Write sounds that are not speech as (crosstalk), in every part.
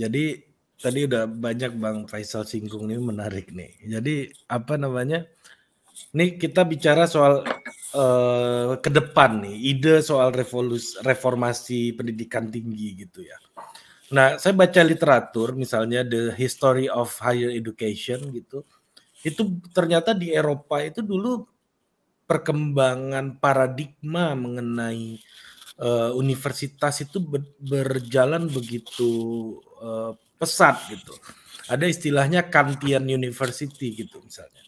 Jadi tadi udah banyak Bang Faisal singgung ini menarik nih. Jadi apa namanya? Nih kita bicara soal uh, ke depan nih, ide soal revolusi reformasi pendidikan tinggi gitu ya. Nah, saya baca literatur misalnya The History of Higher Education gitu. Itu ternyata di Eropa itu dulu perkembangan paradigma mengenai uh, universitas itu berjalan begitu Eh, pesat gitu. Ada istilahnya Kantian University gitu misalnya.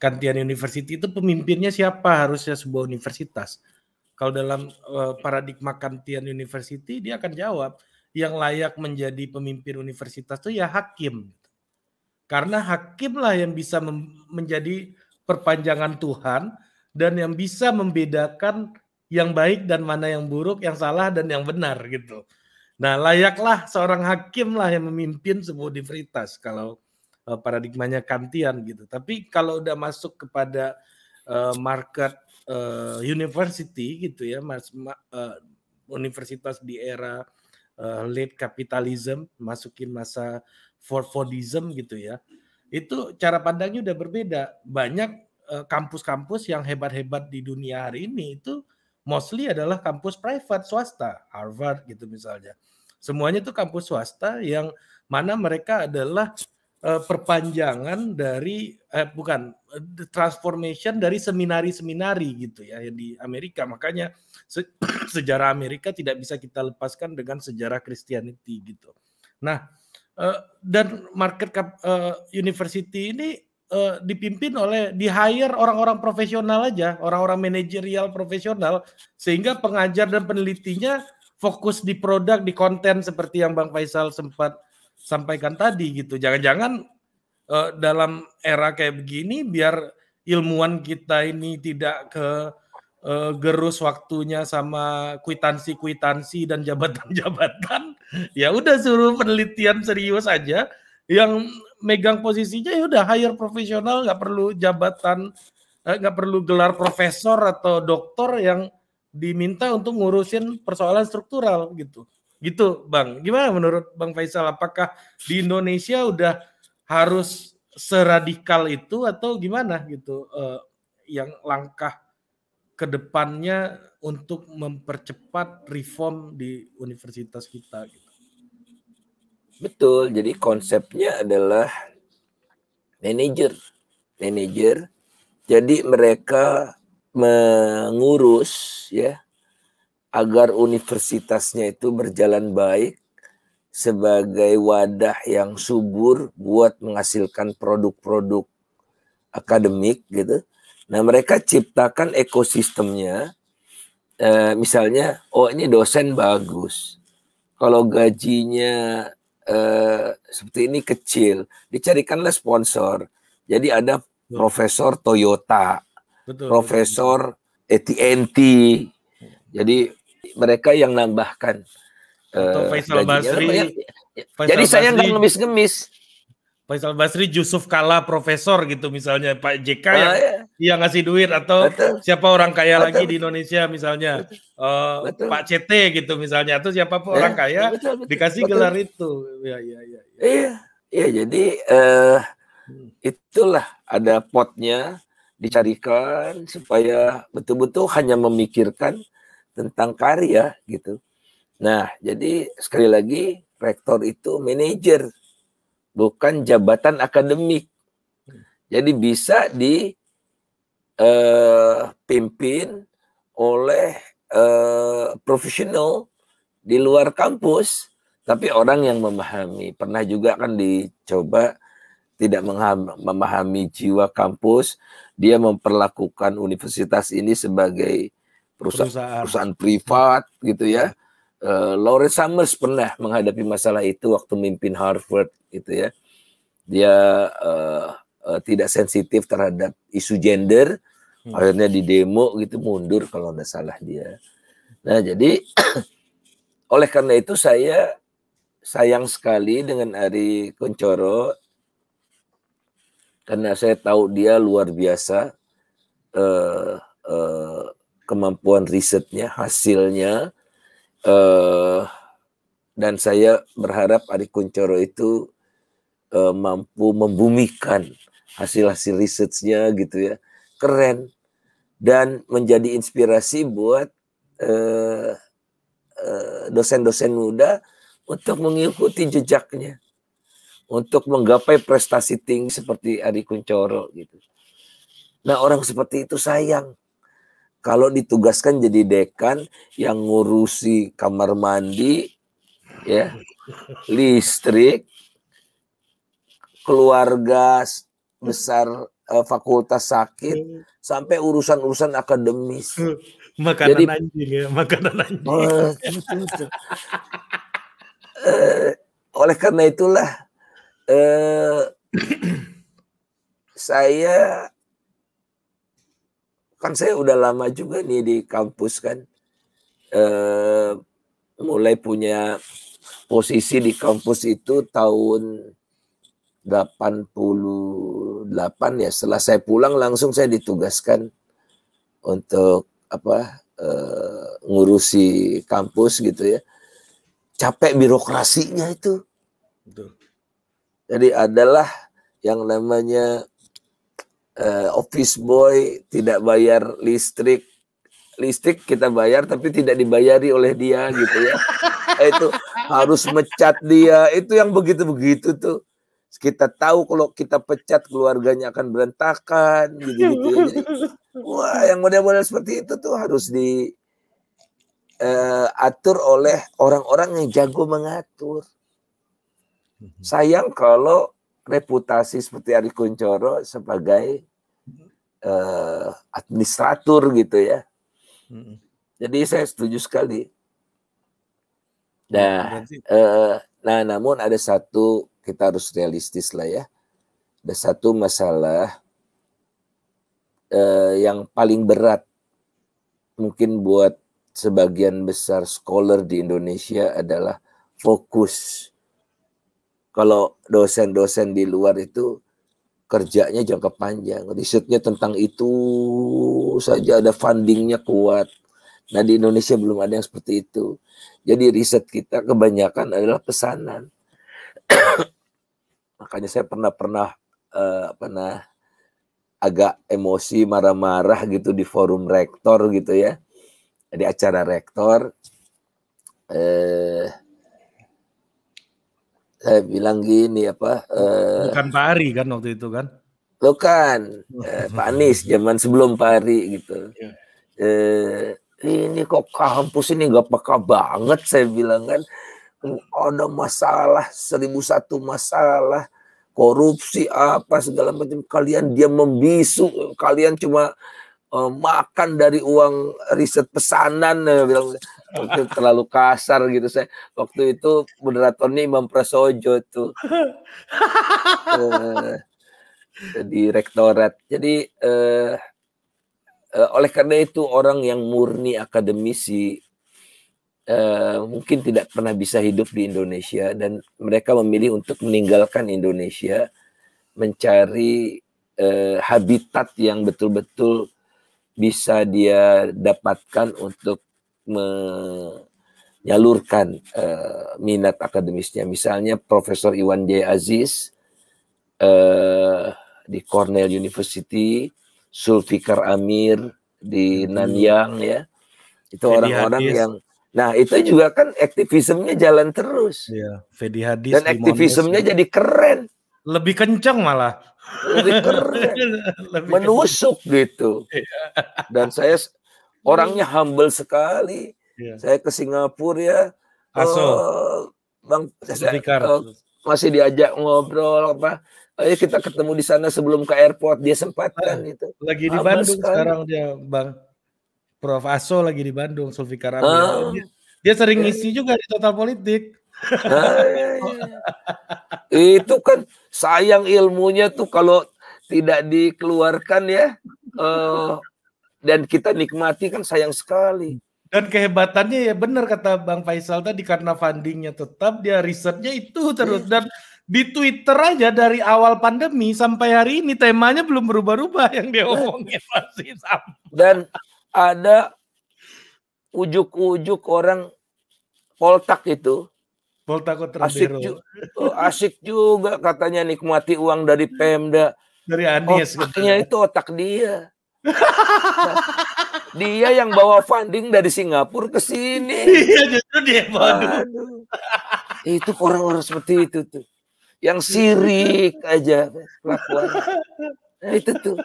Kantian University itu pemimpinnya siapa harusnya sebuah universitas. Kalau dalam uh, paradigma Kantian University dia akan jawab yang layak menjadi pemimpin universitas itu ya hakim. Karena hakimlah yang bisa menjadi perpanjangan Tuhan dan yang bisa membedakan yang baik dan mana yang buruk, yang salah dan yang benar gitu. Nah, layaklah seorang hakim lah yang memimpin sebuah diveritas kalau uh, paradigmanya kantian gitu. Tapi kalau udah masuk kepada uh, market uh, university gitu ya, mas, ma, uh, universitas di era uh, late capitalism masukin masa Fordism gitu ya. Itu cara pandangnya udah berbeda. Banyak kampus-kampus uh, yang hebat-hebat di dunia hari ini itu mostly adalah kampus private swasta, Harvard gitu misalnya. Semuanya itu kampus swasta yang mana mereka adalah uh, perpanjangan dari eh, bukan eh, transformation dari seminari-seminari gitu ya di Amerika. Makanya se (clears throat) sejarah Amerika tidak bisa kita lepaskan dengan sejarah Christianity gitu. Nah, uh, dan market cap, uh, university ini uh, dipimpin oleh di hire orang-orang profesional aja, orang-orang manajerial profesional sehingga pengajar dan penelitinya fokus di produk, di konten seperti yang Bang Faisal sempat sampaikan tadi gitu. Jangan-jangan uh, dalam era kayak begini biar ilmuwan kita ini tidak ke uh, gerus waktunya sama kwitansi-kwitansi dan jabatan-jabatan, (laughs) ya udah suruh penelitian serius aja yang megang posisinya ya udah hire profesional nggak perlu jabatan eh, nggak perlu gelar profesor atau doktor yang diminta untuk ngurusin persoalan struktural gitu gitu bang gimana menurut bang Faisal apakah di Indonesia udah harus seradikal itu atau gimana gitu eh, yang langkah kedepannya untuk mempercepat reform di universitas kita gitu. Betul. Jadi konsepnya adalah manajer. Manajer. Jadi mereka mengurus ya agar universitasnya itu berjalan baik sebagai wadah yang subur buat menghasilkan produk-produk akademik gitu. Nah, mereka ciptakan ekosistemnya eh, misalnya oh ini dosen bagus. Kalau gajinya Eh, seperti ini kecil, dicarikanlah sponsor. Jadi ada betul. Hmm. Profesor Toyota, betul, Profesor AT&T. Jadi mereka yang nambahkan. Atau eh, Faisal Basri. Ya? Ya, Faisal jadi Basri. saya nggak ngemis-ngemis. Faisal Basri Yusuf Kala profesor gitu misalnya Pak JK ah, yang, iya. yang ngasih duit atau Betul. siapa orang kaya Betul. lagi di Indonesia misalnya Betul. Uh, Betul. Pak CT gitu misalnya atau siapa ya, orang kaya Betul. Betul. dikasih Betul. gelar itu ya ya ya, ya. iya iya jadi uh, itulah ada potnya dicarikan supaya betul-betul hanya memikirkan tentang karya gitu nah jadi sekali lagi rektor itu manajer bukan jabatan akademik. Jadi bisa dipimpin eh, oleh eh, profesional di luar kampus, tapi orang yang memahami. Pernah juga kan dicoba tidak memahami jiwa kampus, dia memperlakukan universitas ini sebagai perusahaan, perusahaan. perusahaan privat gitu ya. Eh, Lawrence Summers pernah menghadapi masalah itu waktu memimpin Harvard gitu ya. Dia uh, uh, tidak sensitif terhadap isu gender, hmm. akhirnya di demo gitu mundur kalau nggak salah dia. Nah jadi (clears throat) oleh karena itu saya sayang sekali dengan Ari Kuncoro karena saya tahu dia luar biasa uh, uh, kemampuan risetnya, hasilnya Uh, dan saya berharap adik Kuncoro itu uh, mampu membumikan hasil-hasil risetnya gitu ya. Keren. Dan menjadi inspirasi buat dosen eh, dosen-dosen muda untuk mengikuti jejaknya untuk menggapai prestasi tinggi seperti Ari Kuncoro gitu. Nah orang seperti itu sayang kalau ditugaskan jadi dekan yang ngurusi kamar mandi ya listrik keluarga besar eh, fakultas sakit sampai urusan-urusan akademis (laughs) makanan jadi, anjing ya makanan anjing oh, eh, oleh karena itulah eh, (clears throat) saya kan saya udah lama juga nih di kampus kan eh, mulai punya posisi di kampus itu tahun 88 ya setelah saya pulang langsung saya ditugaskan untuk apa eh, ngurusi kampus gitu ya capek birokrasinya itu jadi adalah yang namanya uh, office boy tidak bayar listrik listrik kita bayar tapi tidak dibayari oleh dia gitu ya (laughs) eh, itu harus mecat dia itu yang begitu begitu tuh kita tahu kalau kita pecat keluarganya akan berantakan gitu gitu Jadi, wah yang model-model seperti itu tuh harus di uh, atur oleh orang-orang yang jago mengatur hmm. sayang kalau reputasi seperti Ari Kuncoro sebagai uh, eh, administrator gitu ya. -hmm. Jadi saya setuju sekali. Nah, uh, nah namun ada satu kita harus realistis lah ya. Ada satu masalah uh, yang paling berat mungkin buat sebagian besar scholar di Indonesia adalah fokus kalau dosen-dosen di luar itu kerjanya jangka panjang, risetnya tentang itu saja ada fundingnya kuat. Nah di Indonesia belum ada yang seperti itu. Jadi riset kita kebanyakan adalah pesanan. (coughs) Makanya saya pernah pernah uh, eh, pernah agak emosi marah-marah gitu di forum rektor gitu ya di acara rektor eh, saya bilang gini apa uh, bukan Pak Ari kan waktu itu kan kan uh, (laughs) Pak Anies zaman sebelum Pak Ari gitu yeah. Iya. uh, ini kok kampus ini gak peka banget saya bilang kan ada masalah seribu satu masalah korupsi apa segala macam kalian dia membisu kalian cuma uh, makan dari uang riset pesanan uh, bilang Waktu terlalu kasar gitu saya. Waktu itu moderatornya Imam Prasojo itu uh, (laughs) eh, di rektorat. Jadi uh, uh, oleh karena itu orang yang murni akademisi uh, mungkin tidak pernah bisa hidup di Indonesia dan mereka memilih untuk meninggalkan Indonesia mencari uh, habitat yang betul-betul bisa dia dapatkan untuk menyalurkan uh, minat akademisnya. Misalnya Profesor Iwan J. Aziz uh, di Cornell University, Sulfikar Amir di hmm. Nanyang hmm. ya. Itu orang-orang yang Nah itu juga kan aktivismenya jalan terus. Iya, Fedi Hadis. Dan aktivismenya ya. jadi keren. Lebih kenceng malah. Lebih keren. (laughs) Lebih menusuk kenceng. gitu. Iya. Dan saya Orangnya hmm. humble sekali. Ya. Saya ke Singapura ya. Aso. Uh, eh, Bang saya, uh, masih diajak ngobrol apa. Ayo eh, kita ketemu di sana sebelum ke airport dia sempatkan ah, itu. Lagi di Bandung sekali. sekarang dia Bang Prof Aso lagi di Bandung Zulfikar Amir. Ah. Dia, dia sering iya, ngisi iya. juga di total politik. Ah, iya, itu kan sayang ilmunya tuh kalau tidak dikeluarkan ya uh, dan kita nikmati kan sayang sekali. Dan kehebatannya ya benar kata Bang Faisal tadi karena fundingnya tetap dia risetnya itu terus iya. dan di Twitter aja dari awal pandemi sampai hari ini temanya belum berubah-ubah yang dia iya. omongin masih sama. Dan ada ujuk-ujuk orang poltak itu Poltak asik, ju asik juga katanya nikmati uang dari Pemda. Dari Anies. Otaknya itu otak dia. (laughs) dia yang bawa funding dari Singapura ke sini. (laughs) Iya justru dia bawa. Itu orang-orang seperti itu tuh. Yang sirik aja kelakuan. Nah, itu tuh.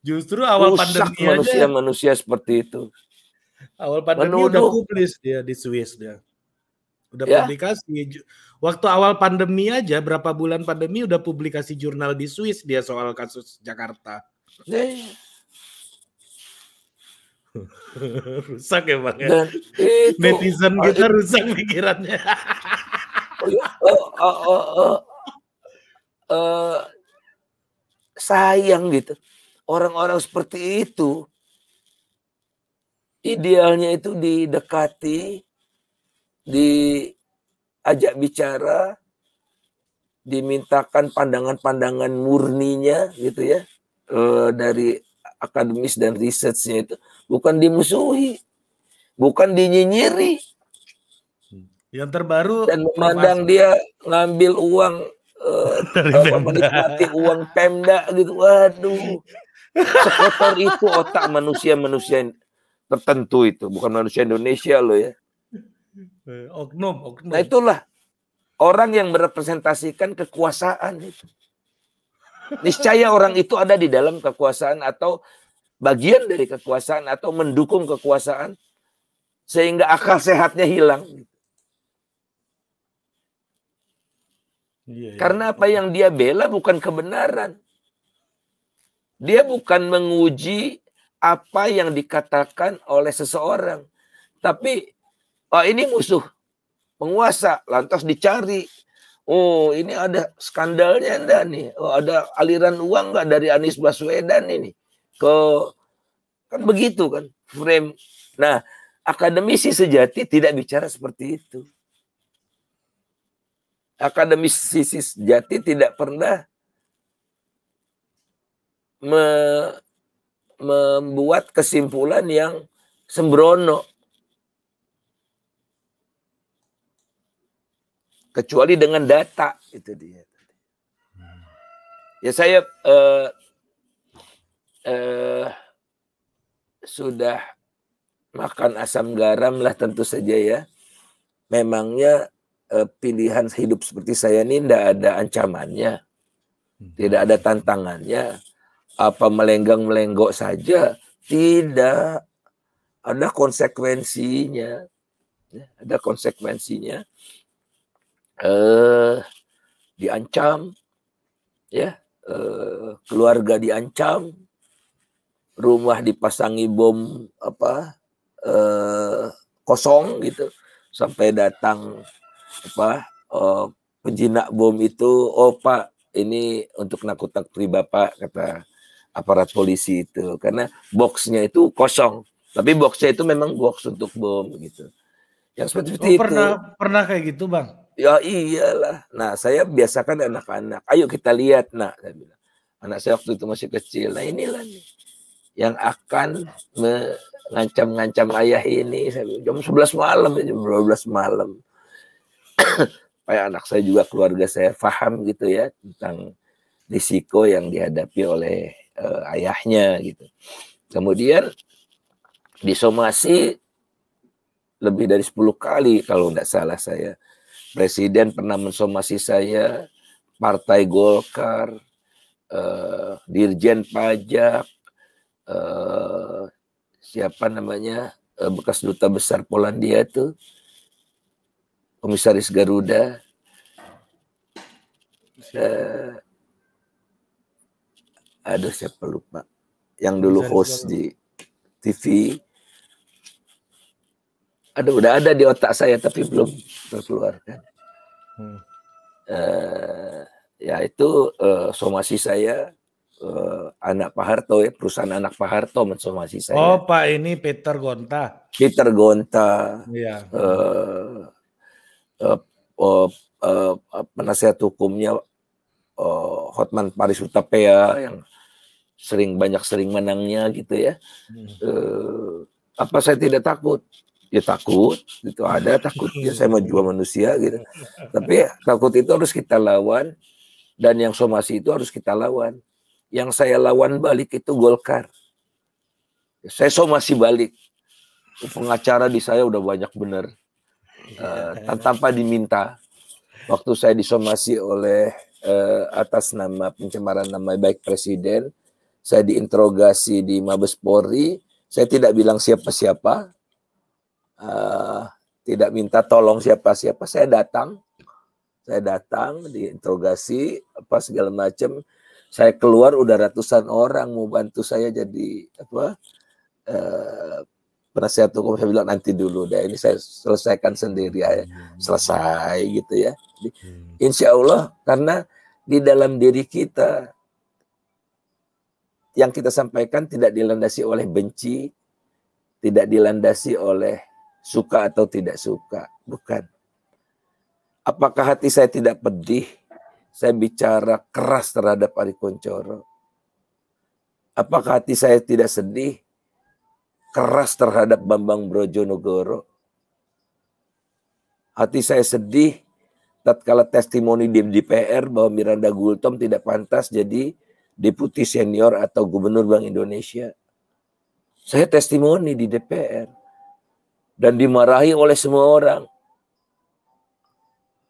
Justru awal Rusak pandemi manusia, aja. manusia seperti itu. Awal pandemi Menuduh. udah publis dia di Swiss dia. Udah ya? publikasi. Waktu awal pandemi aja berapa bulan pandemi udah publikasi jurnal di Swiss dia soal kasus Jakarta. (laughs) rusak ya bang ya? Dan itu, netizen kita itu, rusak pikirannya oh, iya. oh, oh, oh, oh. Uh, sayang gitu orang-orang seperti itu idealnya itu didekati diajak bicara dimintakan pandangan-pandangan murninya gitu ya uh, dari akademis dan risetnya itu bukan dimusuhi, bukan dinyinyiri. Hmm. Yang terbaru dan memandang dia ngambil uang uh, uh (laughs) uang Pemda gitu. Waduh. Sekotor itu otak manusia-manusia tertentu itu, bukan manusia Indonesia loh ya. Eh, oknum, oknum. Nah itulah orang yang merepresentasikan kekuasaan itu. Niscaya orang itu ada di dalam kekuasaan atau bagian dari kekuasaan atau mendukung kekuasaan sehingga akal sehatnya hilang. Iya, iya. Karena apa yang dia bela bukan kebenaran. Dia bukan menguji apa yang dikatakan oleh seseorang. Tapi, oh ini musuh, penguasa, lantas dicari. Oh, ini ada skandalnya Anda nih? Oh, ada aliran uang nggak dari Anies Baswedan ini? Ke kan begitu kan frame. Nah, akademisi sejati tidak bicara seperti itu. Akademisi sejati tidak pernah me membuat kesimpulan yang sembrono kecuali dengan data itu dia. Ya saya uh, uh, sudah makan asam garam lah tentu saja ya. Memangnya uh, pilihan hidup seperti saya ini tidak ada ancamannya, hmm. tidak ada tantangannya. Apa melenggang melenggok saja tidak ada konsekuensinya, ya, ada konsekuensinya eh, diancam, ya eh, keluarga diancam, rumah dipasangi bom apa eh, kosong gitu, sampai datang apa eh, penjinak bom itu, oh pak ini untuk nakut-nakuti bapak kata aparat polisi itu karena boxnya itu kosong tapi boxnya itu memang box untuk bom gitu yang seperti, oh, itu pernah pernah kayak gitu bang Ya iyalah. Nah saya biasakan anak-anak. Ayo kita lihat nak. Saya bilang. Anak saya waktu itu masih kecil. Nah inilah nih. Yang akan mengancam-ngancam ayah ini. Saya bilang, jam 11 malam. Jam 12 malam. (clears throat) Kayak anak saya juga keluarga saya faham gitu ya. Tentang risiko yang dihadapi oleh uh, ayahnya gitu. Kemudian disomasi lebih dari 10 kali kalau tidak salah saya. Presiden pernah mensomasi saya, Partai Golkar, eh, Dirjen Pajak, eh, siapa namanya eh, bekas duta besar Polandia itu, Komisaris Garuda. Eh, ada siapa lupa, yang dulu host di TV ada udah ada di otak saya tapi belum terkeluarkan. Hmm. Uh, ya itu uh, somasi saya uh, anak Pak Harto ya perusahaan anak Pak Harto mensomasi saya. Oh Pak ini Peter Gonta. Peter Gonta. Iya. Uh, uh, uh, uh, penasihat hukumnya uh, Hotman Paris Utapea yang sering banyak sering menangnya gitu ya. Hmm. Uh, apa saya tidak takut? ya takut itu ada takut ya saya mau jual manusia gitu tapi ya, takut itu harus kita lawan dan yang somasi itu harus kita lawan yang saya lawan balik itu Golkar saya somasi balik pengacara di saya udah banyak bener uh, tanpa diminta waktu saya disomasi oleh uh, atas nama pencemaran nama baik presiden saya diinterogasi di Mabes Polri saya tidak bilang siapa-siapa uh, tidak minta tolong siapa-siapa. Saya datang, saya datang diinterogasi apa segala macam. Saya keluar udah ratusan orang mau bantu saya jadi apa uh, eh, penasihat hukum. Saya bilang nanti dulu deh ini saya selesaikan sendiri ya. selesai gitu ya. Jadi, hmm. insya Allah karena di dalam diri kita yang kita sampaikan tidak dilandasi oleh benci, tidak dilandasi oleh Suka atau tidak suka, bukan. Apakah hati saya tidak pedih? Saya bicara keras terhadap Ari Kuncoro. Apakah hati saya tidak sedih? Keras terhadap Bambang Brojonegoro. Hati saya sedih tatkala testimoni di DPR bahwa Miranda Gultom tidak pantas jadi deputi senior atau gubernur Bank Indonesia. Saya testimoni di DPR dan dimarahi oleh semua orang.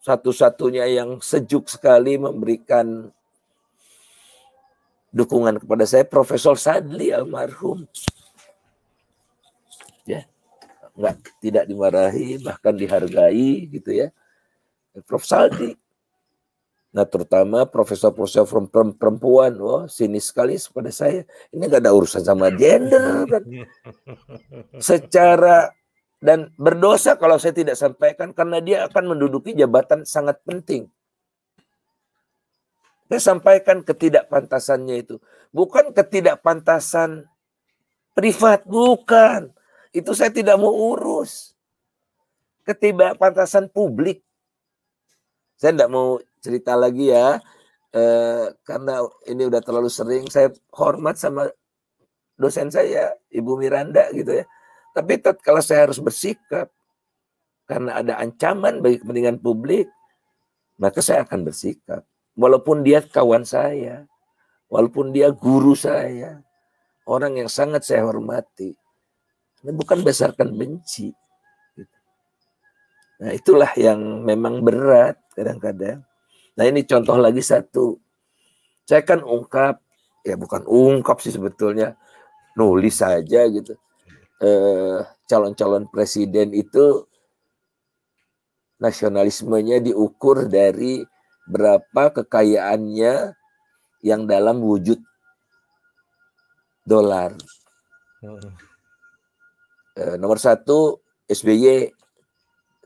Satu-satunya yang sejuk sekali memberikan dukungan kepada saya Profesor Sadli almarhum. Ya. Enggak tidak dimarahi, bahkan dihargai gitu ya. Prof Sadli. Nah terutama profesor-profesor from perempuan, wah oh, sinis sekali kepada saya. Ini gak ada urusan sama gender. Kan? (laughs) Secara dan berdosa kalau saya tidak sampaikan karena dia akan menduduki jabatan sangat penting. Saya sampaikan ketidakpantasannya itu. Bukan ketidakpantasan privat, bukan. Itu saya tidak mau urus. Ketidakpantasan publik. Saya tidak mau cerita lagi ya. Eh, karena ini udah terlalu sering. Saya hormat sama dosen saya, Ibu Miranda gitu ya tapi kalau saya harus bersikap karena ada ancaman bagi kepentingan publik, maka saya akan bersikap. Walaupun dia kawan saya, walaupun dia guru saya, orang yang sangat saya hormati, ini bukan besarkan benci. Nah itulah yang memang berat kadang-kadang. Nah ini contoh lagi satu. Saya kan ungkap, ya bukan ungkap sih sebetulnya, nulis saja gitu. Eh, calon-calon eh, presiden itu nasionalismenya diukur dari berapa kekayaannya yang dalam wujud dolar. Eh, nomor satu SBY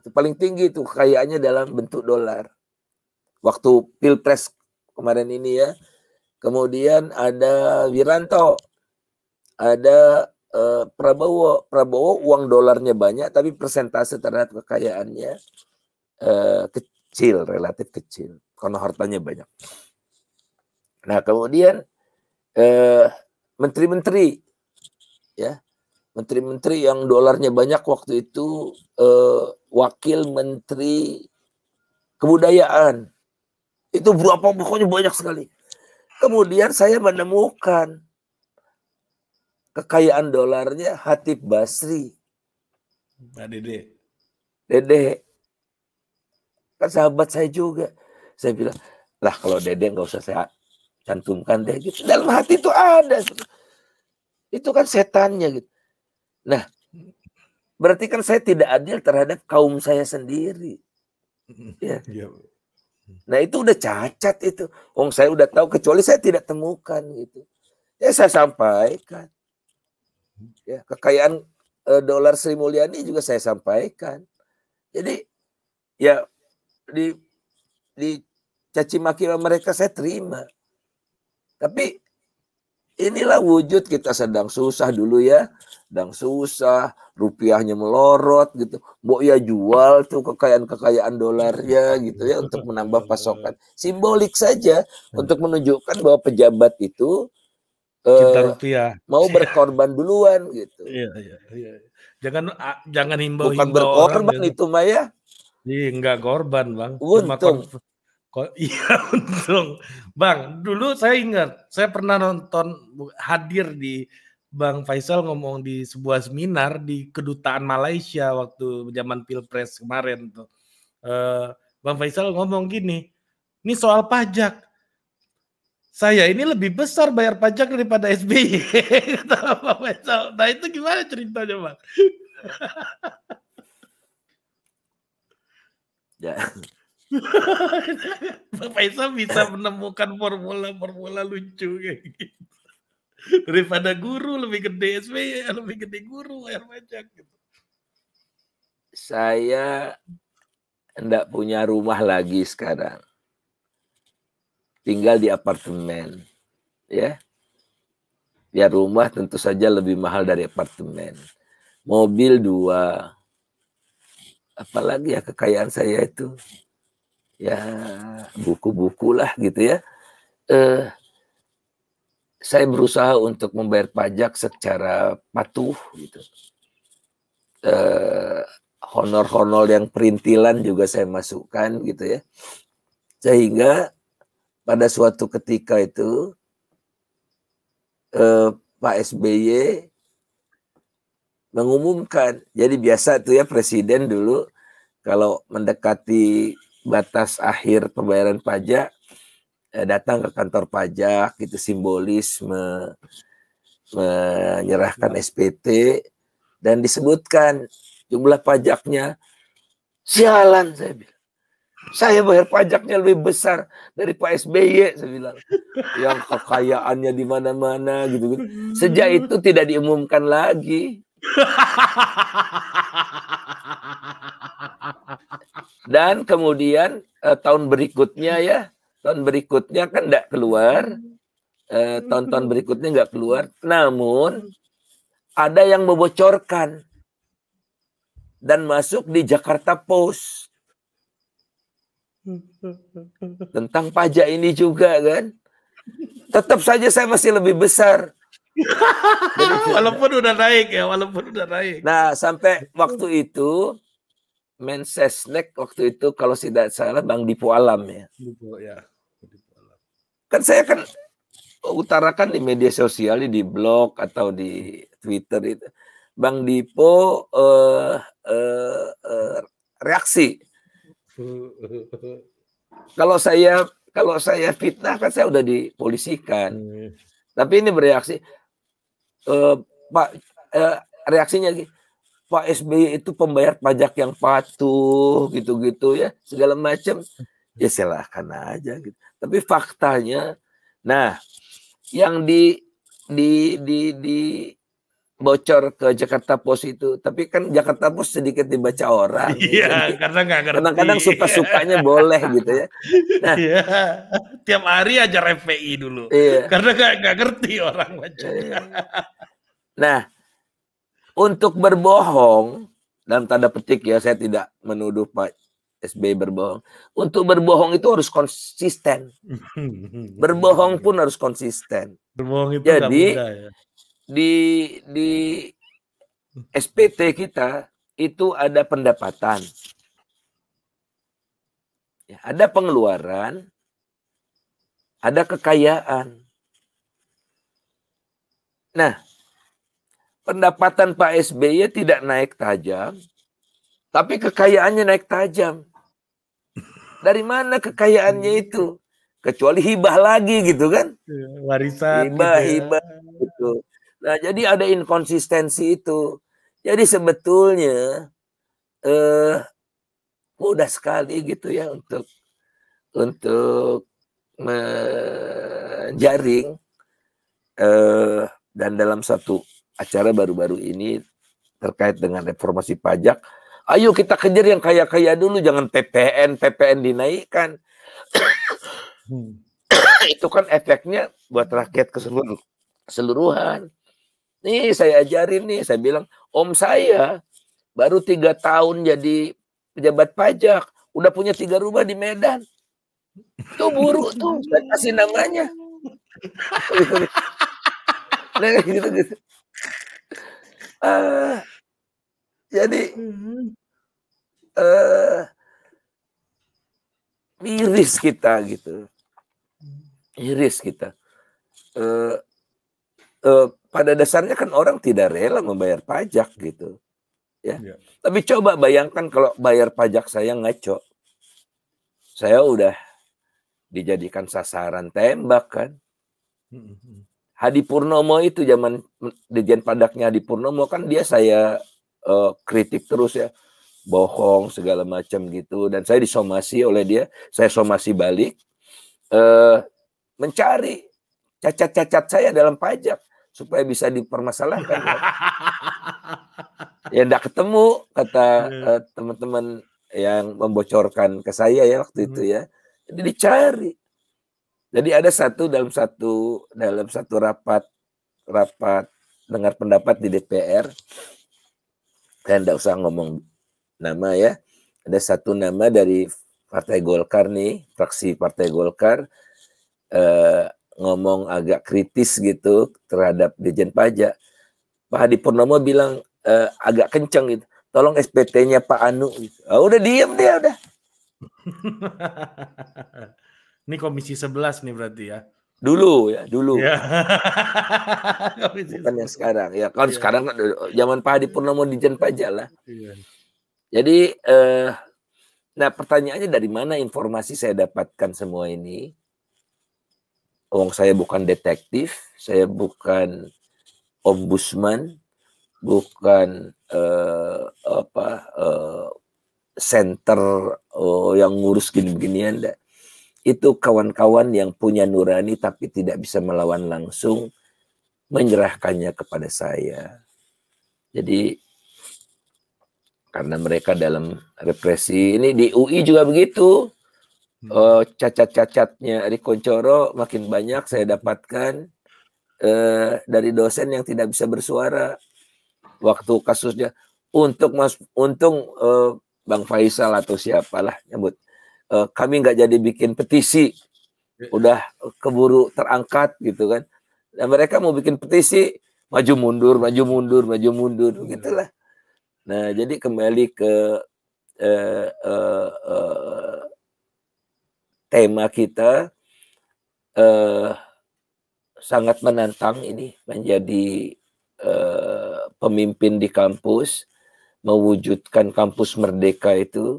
itu paling tinggi itu kekayaannya dalam bentuk dolar. Waktu pilpres kemarin ini ya. Kemudian ada Wiranto, ada uh, Prabowo Prabowo uang dolarnya banyak tapi persentase terhadap kekayaannya uh, kecil relatif kecil karena hartanya banyak. Nah kemudian eh, menteri-menteri ya menteri-menteri yang dolarnya banyak waktu itu uh, wakil menteri kebudayaan itu berapa pokoknya banyak sekali kemudian saya menemukan kekayaan dolarnya Hatib Basri. Nah, Dede. Dede. Kan sahabat saya juga. Saya bilang, lah kalau Dede nggak usah saya cantumkan deh. Gitu. Dalam hati itu ada. Itu kan setannya gitu. Nah, berarti kan saya tidak adil terhadap kaum saya sendiri. Ya. Iya. Nah itu udah cacat itu. Wong saya udah tahu kecuali saya tidak temukan gitu. Ya saya sampaikan. Ya, kekayaan uh, dolar Sri Mulyani juga saya sampaikan. Jadi ya di di caci maki mereka saya terima. Tapi inilah wujud kita sedang susah dulu ya, sedang susah, rupiahnya melorot gitu. Mbok ya jual tuh kekayaan-kekayaan dolarnya gitu ya untuk menambah pasokan. Simbolik saja untuk menunjukkan bahwa pejabat itu cinta eh, rupiah. Mau berkorban duluan gitu. Iya, iya, iya. Jangan ah, jangan himbau Bukan himbau berkorban orang, gitu. itu Maya. Iya, enggak korban, Bang. Untung. (laughs) iya untung. Bang, dulu saya ingat, saya pernah nonton hadir di Bang Faisal ngomong di sebuah seminar di kedutaan Malaysia waktu zaman Pilpres kemarin tuh. Uh, Bang Faisal ngomong gini, ini soal pajak saya ini lebih besar bayar pajak daripada SBY. (laughs) nah itu gimana ceritanya Pak? ya. (laughs) Pak Faisal bisa menemukan formula-formula lucu kayak gitu. Daripada guru lebih gede SBY, lebih gede guru bayar pajak gitu. Saya tidak punya rumah lagi sekarang tinggal di apartemen ya ya rumah tentu saja lebih mahal dari apartemen mobil dua apalagi ya kekayaan saya itu ya buku-buku lah gitu ya eh, saya berusaha untuk membayar pajak secara patuh gitu honor eh, honor-honor yang perintilan juga saya masukkan gitu ya sehingga pada suatu ketika itu eh, Pak SBY mengumumkan. Jadi biasa tuh ya presiden dulu kalau mendekati batas akhir pembayaran pajak eh, datang ke kantor pajak itu simbolis me, menyerahkan SPT dan disebutkan jumlah pajaknya sialan saya bilang saya bayar pajaknya lebih besar dari Pak SBY, saya bilang. Yang kekayaannya di mana-mana gitu, gitu. Sejak hmm. itu tidak diumumkan lagi. Dan kemudian eh, tahun berikutnya ya, tahun berikutnya kan tidak keluar, eh, tahun-tahun berikutnya nggak keluar. Namun ada yang membocorkan dan masuk di Jakarta Post. Tentang pajak ini juga kan. Tetap saja saya masih lebih besar. (laughs) walaupun udah naik ya, walaupun udah naik. Nah, sampai waktu itu men Mensesnek waktu itu kalau tidak salah Bang Dipo Alam ya. Dipo ya. Dipo Alam. Kan saya kan utarakan di media sosial di blog atau di Twitter itu. Bang Dipo eh, eh, eh, reaksi kalau saya kalau saya fitnah kan saya udah dipolisikan. Tapi ini bereaksi eh, Pak eh, reaksinya Pak SBY itu pembayar pajak yang patuh gitu-gitu ya segala macam ya silahkan aja gitu. Tapi faktanya, nah yang di di di di bocor ke Jakarta Post itu, tapi kan Jakarta Post sedikit dibaca orang. (laughs) Gitu iya, gitu. karena nggak ngerti. Kadang-kadang suka-sukanya boleh gitu ya. (laughs) Nah, iya, tiap hari aja FPI dulu. Iya. Karena nggak ngerti orang baca. Iya. Nah, untuk berbohong dan tanda petik ya, saya tidak menuduh Pak SBY berbohong. Untuk berbohong itu harus konsisten. (laughs) Berbohong pun harus konsisten. Berbohong itu Jadi, mudah, ya di di SPT kita itu ada pendapatan. Ya, ada pengeluaran, ada kekayaan. Nah, pendapatan Pak SBY tidak naik tajam, tapi kekayaannya naik tajam. Dari mana kekayaannya hmm. itu? Kecuali hibah lagi gitu kan? Iya, warisan. Gitu hibah, gitu ya. hibah. Gitu Nah, jadi ada inkonsistensi itu. Jadi sebetulnya eh mudah sekali gitu ya untuk untuk menjaring eh dan dalam satu acara baru-baru ini terkait dengan reformasi pajak, ayo kita kejar yang kaya-kaya dulu jangan PPN, PPN dinaikkan. Hmm. (coughs) Itu kan efeknya buat rakyat keseluruhan. Nih saya ajarin nih, saya bilang, om saya baru tiga tahun jadi pejabat pajak, udah punya tiga rumah di Medan. Itu buruk tuh, saya kasih namanya. (laughs) nah, gitu, gitu. Uh, jadi uh, miris kita gitu, miris kita. Uh, uh, pada dasarnya kan orang tidak rela membayar pajak gitu. Ya. yeah. Tapi coba bayangkan kalau bayar pajak saya ngaco. Saya udah dijadikan sasaran tembak kan. Hadi Purnomo itu zaman Dijen Padaknya Hadi Purnomo kan dia saya uh, kritik terus ya bohong segala macam gitu dan saya disomasi oleh dia saya somasi balik uh, mencari cacat-cacat saya dalam pajak supaya bisa dipermasalahkan. Kan? (laughs) ya, ya ketemu kata teman iya. eh, teman-teman yang membocorkan ke saya ya waktu hmm. itu ya. Jadi dicari. Jadi ada satu dalam satu dalam satu rapat rapat dengar pendapat di DPR. Saya tidak usah ngomong nama ya. Ada satu nama dari Partai Golkar nih, fraksi Partai Golkar eh, ngomong agak kritis gitu terhadap Dirjen Pajak, Pak Hadi Purnomo bilang e, agak kenceng gitu. Tolong SPT-nya Pak Anu. Gitu. Oh, udah diem dia udah. (laughs) Ini komisi 11 nih berarti ya. Dulu ya, dulu. Iya. (laughs) Bukan yang sekarang. Ya, kalau yeah. sekarang kan zaman Pak Hadi Purnomo Dirjen Pajak lah. Iya. Jadi eh, nah pertanyaannya dari mana informasi saya dapatkan semua ini? Wong saya bukan detektif, saya bukan ombudsman, bukan uh, apa uh, eh, center uh, oh, yang ngurus gini-beginian. Itu kawan-kawan yang punya nurani tapi tidak bisa melawan langsung menyerahkannya kepada saya. Jadi karena mereka dalam represi ini di UI juga begitu uh, cacat-cacatnya Riko Coro makin banyak saya dapatkan uh, dari dosen yang tidak bisa bersuara waktu kasusnya untuk mas untung uh, Bang Faisal atau siapalah nyebut uh, kami nggak jadi bikin petisi ya. udah keburu terangkat gitu kan dan nah, mereka mau bikin petisi maju mundur maju mundur maju mundur hmm. gitulah nah jadi kembali ke eh, eh, eh, tema kita eh, sangat menantang ini menjadi eh, pemimpin di kampus mewujudkan kampus merdeka itu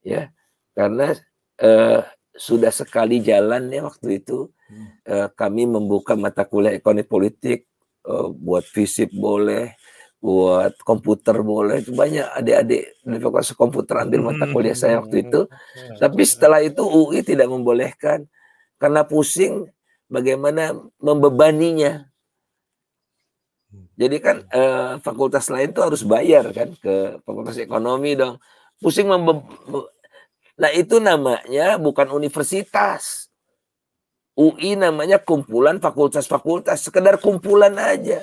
ya karena eh, sudah sekali jalan ya waktu itu hmm. eh, kami membuka mata kuliah ekonomi politik eh, buat visip boleh buat komputer boleh itu banyak adik-adik dari fakultas komputer ambil mata hmm. kuliah saya waktu itu iya. tapi setelah itu UI tidak membolehkan karena pusing bagaimana membebaninya jadi kan eh, fakultas lain itu harus bayar kan ke fakultas ekonomi dong pusing membe nah itu namanya bukan universitas UI namanya kumpulan fakultas-fakultas sekedar kumpulan aja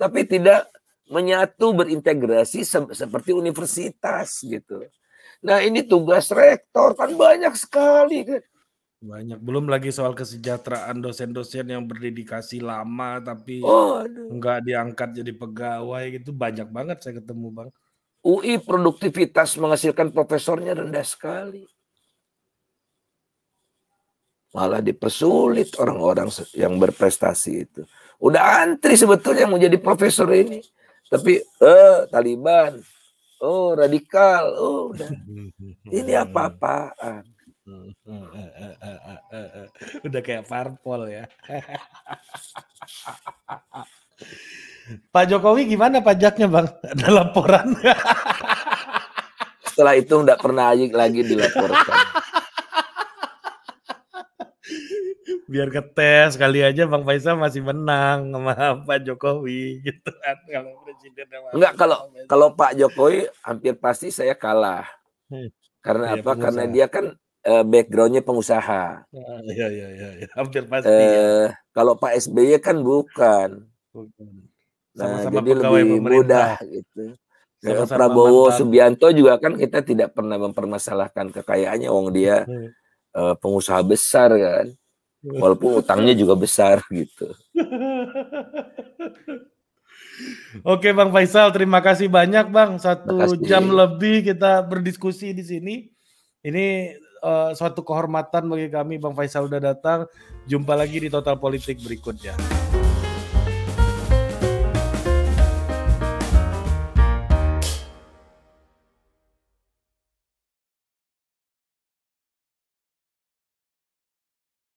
tapi tidak menyatu berintegrasi se seperti universitas gitu. Nah ini tugas rektor kan banyak sekali kan. Banyak. Belum lagi soal kesejahteraan dosen-dosen yang berdedikasi lama tapi oh, nggak diangkat jadi pegawai gitu banyak banget saya ketemu bang. UI produktivitas menghasilkan profesornya rendah sekali. Malah dipersulit orang-orang yang berprestasi itu. Udah antri sebetulnya yang mau jadi profesor ini. Tapi eh Taliban, oh radikal, oh udah. Ini apa-apaan. (laughs) Udah kayak parpol ya. (laughs) Pak Jokowi gimana pajaknya bang? (laughs) Ada laporan? Setelah itu nggak pernah lagi dilaporkan biar ketes kali aja Bang Faisal masih menang sama Pak Jokowi gitu kan kalau presiden enggak kalau kalau Pak Jokowi hampir pasti saya kalah hmm, karena ya, apa pengusaha. karena dia kan eh, backgroundnya pengusaha ya, ya, ya, ya. hampir pasti eh, ya. kalau Pak SBY kan bukan, Nah, Sama-sama jadi lebih pemerintah. mudah gitu Sama-sama Prabowo mantan. Subianto juga kan kita tidak pernah mempermasalahkan kekayaannya wong dia hmm. eh, pengusaha besar kan walaupun utangnya juga besar gitu. (laughs) Oke Bang Faisal, terima kasih banyak Bang. Satu kasih. jam lebih kita berdiskusi di sini. Ini uh, suatu kehormatan bagi kami Bang Faisal udah datang. Jumpa lagi di Total Politik berikutnya.